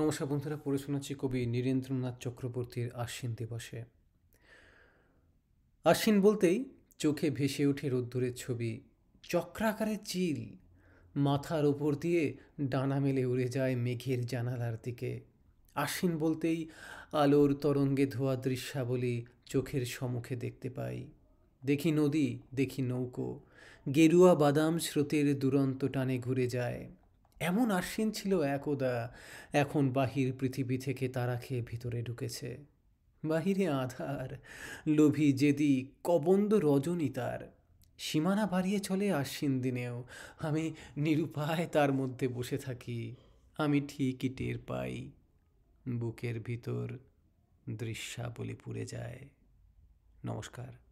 নমস্কার বন্ধুরা পড়ে শোনাচ্ছি কবি নীরেন্দ্রনাথ চক্রবর্তীর আশ্বিন দিবসে আশ্বিন বলতেই চোখে ভেসে ওঠে রোদ্দুরের ছবি চক্রাকারের চিল মাথার ওপর দিয়ে ডানা মেলে উড়ে যায় মেঘের জানালার দিকে আশ্বিন বলতেই আলোর তরঙ্গে ধোয়া দৃশ্যাবলী চোখের সম্মুখে দেখতে পাই দেখি নদী দেখি নৌকো গেরুয়া বাদাম স্রোতের দুরন্ত টানে ঘুরে যায় এমন আশ্বিন ছিল একদা এখন বাহির পৃথিবী থেকে তারা খেয়ে ভিতরে ঢুকেছে বাহিরে আধার লোভী যেদি কবন্দ রজনী তার সীমানা বাড়িয়ে চলে আশ্বিন দিনেও আমি নিরুপায় তার মধ্যে বসে থাকি আমি ঠিকই টের পাই বুকের ভিতর দৃশ্যাবলী পুড়ে যায় নমস্কার